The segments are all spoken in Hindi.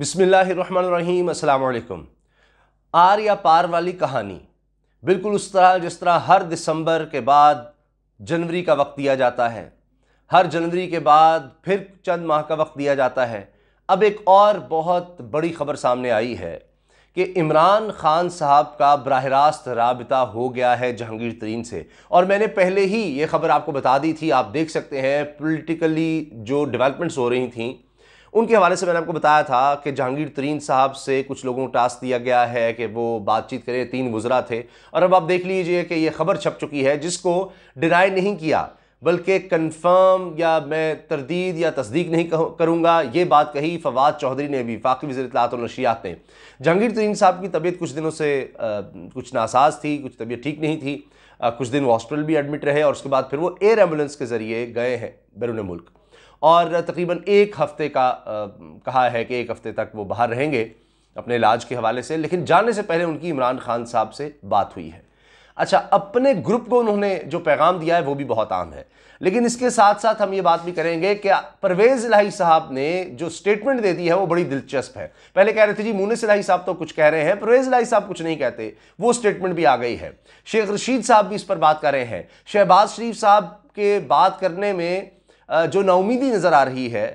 बिसमीम् अल्लाम आर या पार वाली कहानी बिल्कुल उस तरह जिस तरह हर दिसंबर के बाद जनवरी का वक्त दिया जाता है हर जनवरी के बाद फिर चंद माह का वक्त दिया जाता है अब एक और बहुत बड़ी खबर सामने आई है कि इमरान खान साहब का बरह रास्त रबता हो गया है जहांगीर तरीन से और मैंने पहले ही ये खबर आपको बता दी थी आप देख सकते हैं पोलिटिकली जो डेवलपमेंट्स हो रही थी उनके हवाले से मैंने आपको बताया था कि जहांगीर तरीन साहब से कुछ लोगों को टास्क दिया गया है कि वो बातचीत करें तीन गुजरा थे और अब आप देख लीजिए कि ये खबर छप चुकी है जिसको डिनाई नहीं किया बल्कि कन्फर्म या मैं तरदीद या तस्दीक नहीं करूँगा ये बात कही फवाद चौधरी ने भी फाकी वजी इतलात नशियात ने जहांगीर तरीन साहब की तबीयत कुछ दिनों से आ, कुछ नासाज थी कुछ तबीयत ठीक नहीं थी आ, कुछ दिन हॉस्पिटल भी एडमिट रहे और उसके बाद फिर वो एयर एम्बुलेंस के ज़रिए गए हैं बैरून मुल्क और तकरीबन एक हफ्ते का आ, कहा है कि एक हफ्ते तक वो बाहर रहेंगे अपने इलाज के हवाले से लेकिन जाने से पहले उनकी इमरान खान साहब से बात हुई है अच्छा अपने ग्रुप को उन्होंने जो पैगाम दिया है वो भी बहुत आम है लेकिन इसके साथ साथ हम ये बात भी करेंगे कि परवेज़ इलाही साहब ने जो स्टेटमेंट दे दी है वो बड़ी दिलचस्प है पहले कह रहे थे जी मूनस लाही साहब तो कुछ कह रहे हैं परवेज़ इलाही साहब कुछ नहीं कहते वो स्टेटमेंट भी आ गई है शेख रशीद साहब भी इस पर बात कर रहे हैं शहबाज शरीफ साहब के बात करने में जो नाउमीदी नज़र आ रही है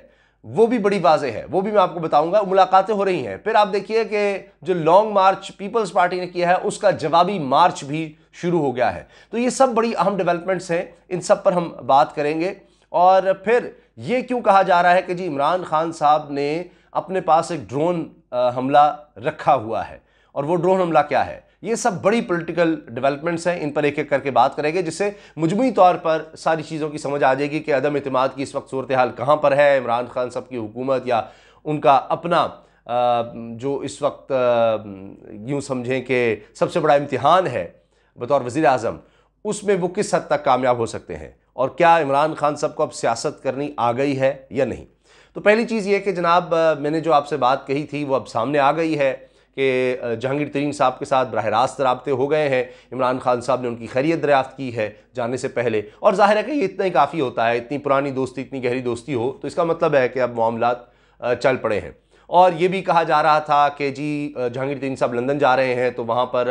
वो भी बड़ी वाजे है वो भी मैं आपको बताऊंगा मुलाकातें हो रही हैं फिर आप देखिए कि जो लॉन्ग मार्च पीपल्स पार्टी ने किया है उसका जवाबी मार्च भी शुरू हो गया है तो ये सब बड़ी अहम डेवलपमेंट्स हैं इन सब पर हम बात करेंगे और फिर ये क्यों कहा जा रहा है कि जी इमरान खान साहब ने अपने पास एक ड्रोन हमला रखा हुआ है और वो ड्रोन हमला क्या है ये सब बड़ी पॉलिटिकल डेवलपमेंट्स हैं इन पर एक एक करके बात करेंगे जिससे मुजमू तौर पर सारी चीज़ों की समझ आ जाएगी कि अदम अतमाद की इस वक्त सूरत हाल कहाँ पर है इमरान खान साहब की हुकूमत या उनका अपना जो इस वक्त यूँ समझें कि सबसे बड़ा इम्तहान है बतौर वज़ी अजम उसमें वो किस हद तक कामयाब हो सकते हैं और क्या इमरान खान साहब को अब सियासत करनी आ गई है या नहीं तो पहली चीज़ ये कि जनाब मैंने जो आपसे बात कही थी वो अब सामने आ गई है कि जहांगीर तरीन साहब के साथ बरह रास्त रबते हो गए हैं इमरान खान साहब ने उनकी खैरियत दरियाफ्त की है जाने से पहले और ज़ाहिर है कि ये इतना ही काफ़ी होता है इतनी पुरानी दोस्ती इतनी गहरी दोस्ती हो तो इसका मतलब है कि अब मामला चल पड़े हैं और ये भी कहा जा रहा था कि जी जहांगीर तरीन साहब लंदन जा रहे हैं तो वहाँ पर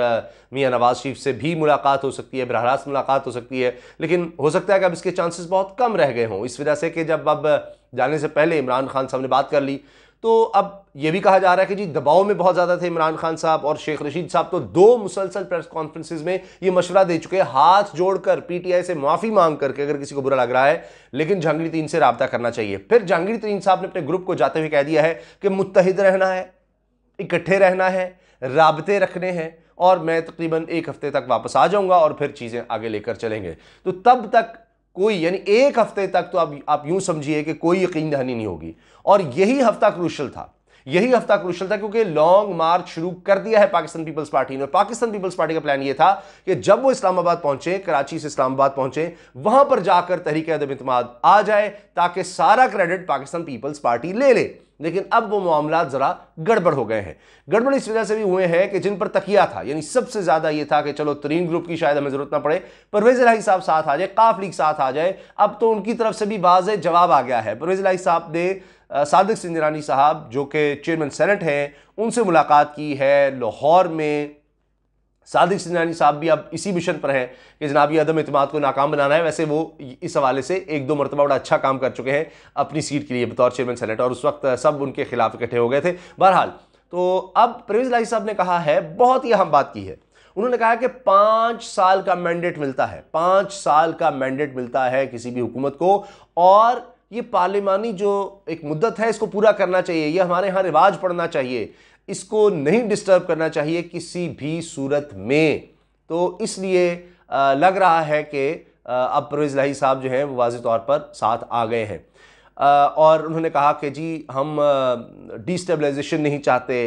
मियाँ नवाज शरीफ से भी मुलाकात हो सकती है बरह रास्त मुलाकात हो सकती है लेकिन हो सकता है कि अब इसके चांसेस बहुत कम रह गए हों इस वजह से कि जब अब जाने से पहले इमरान खान साहब ने बात कर ली तो अब यह भी कहा जा रहा है कि जी दबाव में बहुत ज़्यादा थे इमरान खान साहब और शेख रशीद साहब तो दो मुसलसल प्रेस कॉन्फ्रेंसिस में ये मशवरा दे चुके हैं हाथ जोड़कर पीटीआई से माफ़ी मांग करके अगर किसी को बुरा लग रहा है लेकिन जहांगीर तरीन से रबता करना चाहिए फिर जहांगीर तरीन साहब ने अपने ग्रुप को जाते हुए कह दिया है कि मुतहद रहना है इकट्ठे रहना है रबते रखने हैं और मैं तकरीबन एक हफ्ते तक वापस आ जाऊंगा और फिर चीज़ें आगे लेकर चलेंगे तो तब तक कोई यानी एक हफ्ते तक तो आप आप यूं समझिए कि कोई यकीन दहानी नहीं होगी और यही हफ्ता क्रूशल था यही हफ्ता क्रूशल था क्योंकि लॉन्ग मार्च शुरू कर दिया है पाकिस्तान पीपल्स पार्टी ने पाकिस्तान पीपल्स पार्टी का प्लान ये था कि जब वो इस्लामाबाद पहुंचे कराची से इस्लामाबाद पहुंचे वहां पर जाकर तहरीक अदम इतम आ जाए ताकि सारा क्रेडिट पाकिस्तान पीपल्स पार्टी ले ले लेकिन अब वो मामला ज़रा गड़बड़ हो गए हैं गड़बड़ इस वजह से भी हुए हैं कि जिन पर तकिया था यानी सबसे ज़्यादा ये था कि चलो तरीन ग्रुप की शायद हमें ज़रूरत ना पड़े परवेज़ लाही साहब साथ आ जाए काफ लीग साथ आ जाए अब तो उनकी तरफ से भी बाज जवाब आ गया है परवेज़ लाही साहब ने सादिक सिंजरानी साहब जो कि चेयरमैन सेनेट हैं उनसे मुलाकात की है लाहौर में सादिक सिंजानी साहब भी अब इसी मिशन पर हैं कि जनाब ये अदम अतमाद को नाकाम बनाना है वैसे वो इस हवाले से एक दो मरतबा बड़ा अच्छा काम कर चुके हैं अपनी सीट के लिए बतौर चेयरमैन सेनेट और उस वक्त सब उनके खिलाफ इकट्ठे हो गए थे बहरहाल तो अब परवेज लाही साहब ने कहा है बहुत ही अहम बात की है उन्होंने कहा कि पाँच साल का मैंडेट मिलता है पाँच साल का मैंडेट मिलता है किसी भी हुकूमत को और ये पार्लिमानी जो एक मुद्दत है इसको पूरा करना चाहिए यह हमारे यहाँ रिवाज पड़ना चाहिए इसको नहीं डिस्टर्ब करना चाहिए किसी भी सूरत में तो इसलिए लग रहा है कि अब परवेज़ लाही साहब जो हैं वो वाज तौर पर साथ आ गए हैं और उन्होंने कहा कि जी हम डिस्टेबलाइजेशन नहीं चाहते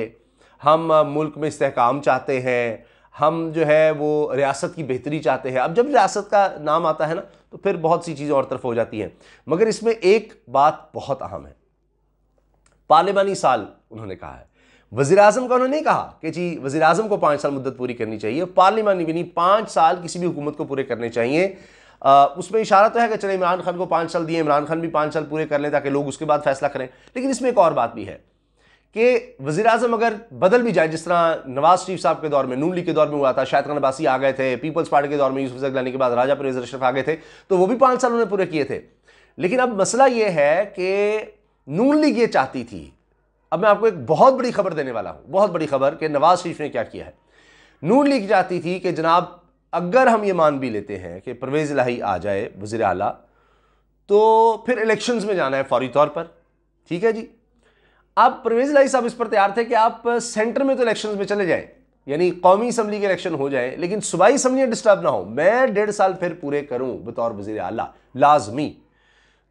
हम मुल्क में इसकाम चाहते हैं हम जो है वो रियासत की बेहतरी चाहते हैं अब जब रियासत का नाम आता है ना तो फिर बहुत सी चीज़ें और तरफ हो जाती हैं मगर इसमें एक बात बहुत अहम है पार्लिमानी साल उन्होंने कहा है वजी अजम का उन्होंने नहीं कहा कि जी वजी अजम को पाँच साल मुद्दत पूरी करनी चाहिए पार्लियामानी भी नहीं पाँच साल किसी भी हुकूमत को पूरे करने चाहिए आ, उसमें इशारा तो है कि चले इमरान खान को पाँच साल दिए इमरान खान भी पाँच साल पूरे कर लें ताकि लोग उसके बाद फैसला करें लेकिन इसमें एक और बात भी है कि वजी अजम अगर बदल भी जाए जिस तरह नवाज शरीफ साहब के दौर में नून लीग के दौर में हुआ था शायद खान आ गए थे पीपल्स पार्टी के दौर में यूसुफ जगलानी के बाद राजा परवेज अशरफ आ गए थे तो वो भी पाँच साल उन्होंने पूरे किए थे लेकिन अब मसला ये है कि नून लीग ये चाहती थी अब मैं आपको एक बहुत बड़ी खबर देने वाला हूँ बहुत बड़ी खबर कि नवाज शरीफ ने क्या किया है नून लीग जाती थी कि जनाब अगर हम ये मान भी लेते हैं कि परवेज़ लाही आ जाए वज़र अला तो फिर इलेक्शंस में जाना है फौरी तौर पर ठीक है जी आप परवेज़ लाही साहब इस पर तैयार थे कि आप सेंटर में तो इलेक्शंस में चले जाएँ यानी कौमी असम्बली के इलेक्शन हो जाएँ लेकिन सूबाई असम्बलियाँ डिस्टर्ब ना हो मैं डेढ़ साल फिर पूरे करूँ बतौर वज़ी अला लाजमी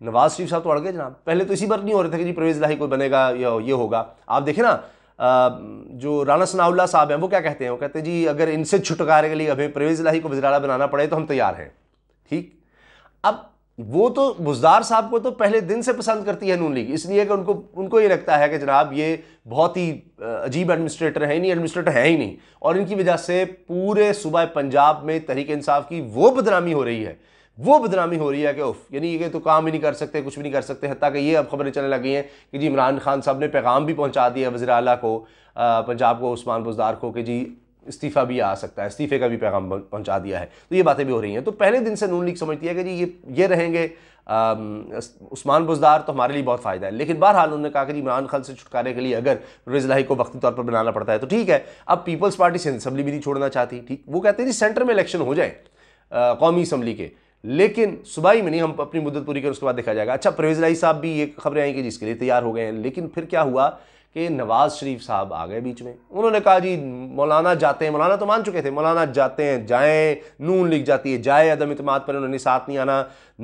नवाज शरीफ साहब तो अड़ गए जनाब पहले तो इसी पर नहीं हो रहे थे कि जी परवेज़ लाही को बनेगा या ये होगा आप देखें ना जो राना सनाउल्ला साहब हैं वो क्या कहते हैं वो कहते हैं जी अगर इनसे छुटकारे के लिए हमें परवेज़ लाही को वजराला बनाना पड़े तो हम तैयार हैं ठीक अब वो तो बुजदार साहब को तो पहले दिन से पसंद करती है नून लीग इसलिए कि उनको उनको ये लगता है कि जनाब ये बहुत ही अजीब एडमिनिस्ट्रेटर है नहीं एडमिनिस्ट्रेटर है ही नहीं और इनकी वजह से पूरे सुबह पंजाब में तहरीक इंसाफ की वो बदनामी हो रही है वो बदनामी हो रही है कि उफ यानी ये तो काम ही नहीं कर सकते कुछ भी नहीं कर सकते हती कि ये अब खबरें चलने लगी हैं कि जी इमरान खान साहब ने पैगाम भी पहुँचा दिया वजी अल को पंजाब को उस्मान बुजदार को कि जी इस्तीफ़ा भी आ सकता है इस्तीफ़े का भी पैगाम पहुँचा दिया है तो ये बातें भी हो रही हैं तो पहले दिन से नून लीग समझती है कि जी ये ये रहेंगे उस्मान बुजदार तो हमारे लिए बहुत फ़ायदा है लेकिन बहरहाल उन्होंने कहा कि इमरान खान से छुटकारे के लिए अगर रिजलाही को वक्ती तौर पर बनाना पड़ता है तो ठीक है अब पीपल्स पार्टी सिंध असम्बली भी नहीं छोड़ना चाहती ठीक वो कहते हैं जी सेंटर में इलेक्शन हो जाए कौमी असम्बली के लेकिन सुबाई में नहीं हम अपनी मुद्दत पूरी करें उसके बाद देखा जाएगा अच्छा परवेज राई साहब भी ये खबरें आई कि जिसके लिए तैयार हो गए हैं लेकिन फिर क्या हुआ कि नवाज़ शरीफ साहब आ गए बीच में उन्होंने कहा जी मौलाना जाते हैं मौलाना तो मान चुके थे मौलाना जाते हैं जाए नून लिख जाती है जाए अदम इतम पर उन्होंने साथ नहीं आना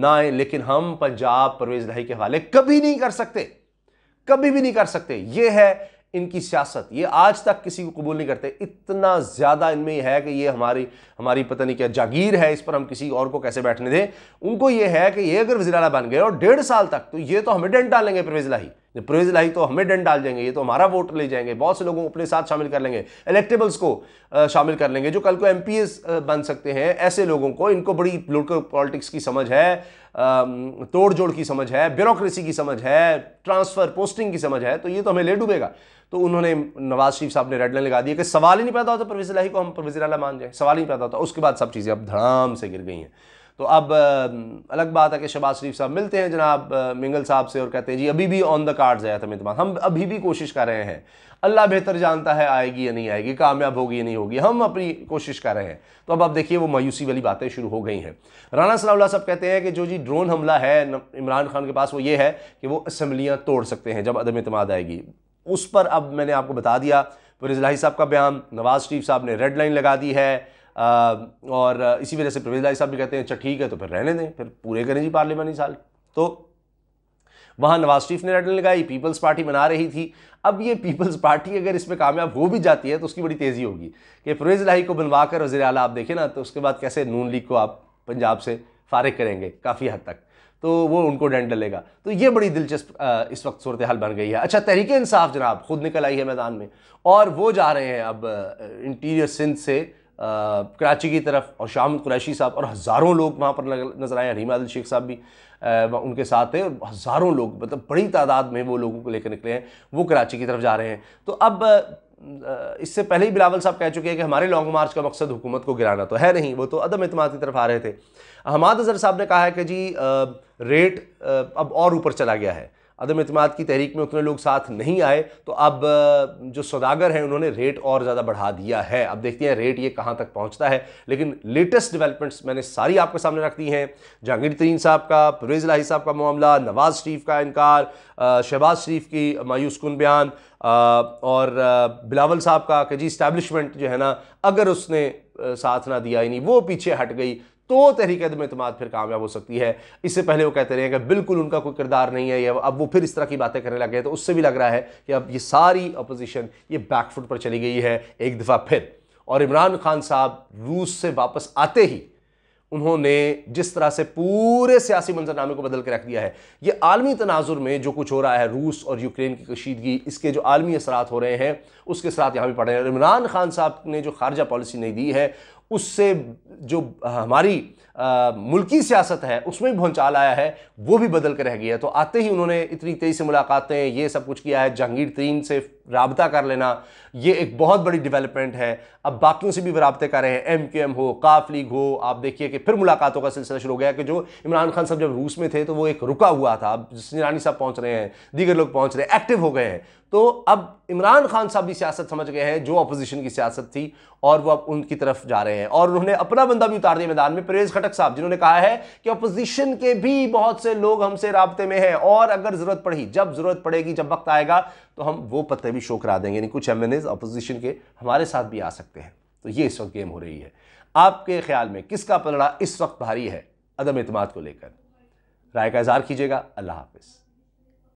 ना आए लेकिन हम पंजाब परवेज राही के हवाले कभी नहीं कर सकते कभी भी नहीं कर सकते ये है इनकी सियासत ये आज तक किसी को कबूल नहीं करते इतना ज़्यादा इनमें है कि ये हमारी हमारी पता नहीं क्या जागीर है इस पर हम किसी और को कैसे बैठने दें उनको ये है कि ये अगर वजीरा बन गए और डेढ़ साल तक तो ये तो हमें डेंट डालेंगे परवेज ही जब लाई तो हमें डंड डाल जाएंगे ये तो हमारा वोट ले जाएंगे बहुत से लोगों को अपने साथ शामिल कर लेंगे इलेक्टेबल्स को शामिल कर लेंगे जो कल को एम बन सकते हैं ऐसे लोगों को इनको बड़ी लोकल पॉलिटिक्स की समझ है तोड़ जोड़ की समझ है ब्यूरोक्रेसी की समझ है ट्रांसफ़र पोस्टिंग की समझ है तो ये तो हमें ले डूबेगा तो उन्होंने नवाज शरीफ साहब ने रेड लाइन लगा दिया कि सवाल ही नहीं पैदा होता परवेज लाही को हम परवेज लाला मान जाए सवाल ही नहीं पैदा होता उसके बाद सब चीज़ें अब धड़ाम से गिर गई हैं तो अब अलग बात है कि शबाज शरीफ साहब मिलते हैं जनाब मिंगल साहब से और कहते हैं जी अभी भी ऑन द कार्ड्स है इतम हम अभी भी कोशिश कर रहे हैं अल्लाह बेहतर जानता है आएगी या नहीं आएगी कामयाब होगी या नहीं होगी हम अपनी कोशिश कर रहे हैं तो अब आप देखिए वो मायूसी वाली बातें शुरू हो गई हैं राना सलाउल्ला साहब कहते हैं कि जो जी ड्रोन हमला है इमरान खान के पास वो ये है कि वो असम्बलियाँ तोड़ सकते हैं जब अदम अतमाद आएगी उस पर अब मैंने आपको बता दिया फिर इजलाही साहब का बयान नवाज़ शरीफ साहब ने रेड लाइन लगा दी है और इसी वजह से प्रवेश लाई साहब भी कहते हैं अच्छा ठीक है तो फिर रहने दें फिर पूरे करें जी पार्लियामानी साल तो वहाँ नवाज शरीफ ने रटन लगाई पीपल्स पार्टी बना रही थी अब ये पीपल्स पार्टी अगर इसमें कामयाब हो भी जाती है तो उसकी बड़ी तेज़ी होगी कि परवेज़ लाही को बनवा कर वजी अला आप देखें ना तो उसके बाद कैसे नून लीग को आप पंजाब से फारिग करेंगे काफ़ी हद तक तो वो उनको डेंट डलेगा तो ये बड़ी दिलचस्प इस वक्त सूरत हाल बन गई है अच्छा तहरीक इंसाफ जनाब खुद निकल आई है मैदान में और वो जा रहे हैं अब इंटीरियर सिंध से कराची की तरफ और शाम कुरैशी साहब और हज़ारों लोग वहाँ पर नज़र आए रहीम आदिल शेख साहब भी आ, उनके साथ थे और हज़ारों लोग मतलब बड़ी तादाद में वो लोगों को लेकर निकले हैं वो कराची की तरफ जा रहे हैं तो अब इससे पहले ही बिलावल साहब कह चुके हैं कि हमारे लॉन्ग मार्च का मकसद हुकूमत को गिराना तो है नहीं वो तो अदम अतमाद की तरफ आ रहे थे हमाद अजहर साहब ने कहा है कि जी रेट अब और ऊपर चला गया है अदम अतमाद की तहरीक में उतने लोग साथ नहीं आए तो अब जो सौदागर हैं उन्होंने रेट और ज़्यादा बढ़ा दिया है अब देखते हैं रेट ये कहाँ तक पहुँचता है लेकिन लेटेस्ट डेवलपमेंट्स मैंने सारी आपके सामने रख दी हैं जहांगीर तरीन साहब का परवेज़ लाही साहब का मामला नवाज़ शरीफ का इनकार शहबाज शरीफ की मायूस कन बयान और बिलावल साहब का कि जी इस्टेबलिशमेंट जो है ना अगर उसने साथ ना दिया यानी वो पीछे हट गई तो तहरीक अदम अतमाद फिर कामयाब हो सकती है इससे पहले वो कहते रहे कि बिल्कुल उनका कोई किरदार नहीं है या अब वो फिर इस तरह की बातें करने लगे तो उससे भी लग रहा है कि अब ये सारी अपोजिशन ये बैकफुट पर चली गई है एक दफ़ा फिर और इमरान खान साहब रूस से वापस आते ही उन्होंने जिस तरह से पूरे सियासी मंजरनामे को बदल के रख दिया है ये आलमी तनाजुर में जो कुछ हो रहा है रूस और यूक्रेन की कशीदगी इसके जो आलमी असरात हो रहे हैं उसके साथ यहाँ भी पढ़ रहे हैं इमरान खान साहब ने जो खारजा पॉलिसी नहीं दी है उससे जो हमारी मुल्की सियासत है उसमें भी भौचाल आया है वो भी बदल कर रह गया तो आते ही उन्होंने इतनी तेज़ी से मुलाकातें ये सब कुछ किया है जहांगीर तरीन से रबता कर लेना ये एक बहुत बड़ी डेवलपमेंट है अब बाकियों से भी रबते कर रहे हैं एम क्यू एम हो काफ लीग हो आप देखिए कि फिर मुलाकातों का सिलसिला शुरू हो गया कि जो इमरान खान साहब जब रूस में थे तो वो एक रुका हुआ था अब सिरानी साहब पहुंच रहे हैं दीगर लोग पहुंच रहे हैं एक्टिव हो गए हैं तो अब इमरान खान साहब भी सियासत समझ गए हैं जो अपोजिशन की सियासत थी और वो अब उनकी तरफ जा रहे हैं और उन्होंने अपना बंदा भी उतार दिया मैदान में परेज खटक साहब जिन्होंने कहा है कि अपोजिशन के भी बहुत से लोग हमसे रबते में हैं और अगर ज़रूरत पड़ी जब ज़रूरत पड़ेगी जब वक्त आएगा तो हम वो पत्ते बातें भी शो करा देंगे यानी कुछ एम एन अपोजिशन के हमारे साथ भी आ सकते हैं तो ये इस वक्त गेम हो रही है आपके ख्याल में किसका पलड़ा इस वक्त भारी है अदम अतमाद को लेकर राय का इजहार कीजिएगा अल्लाह हाफिज़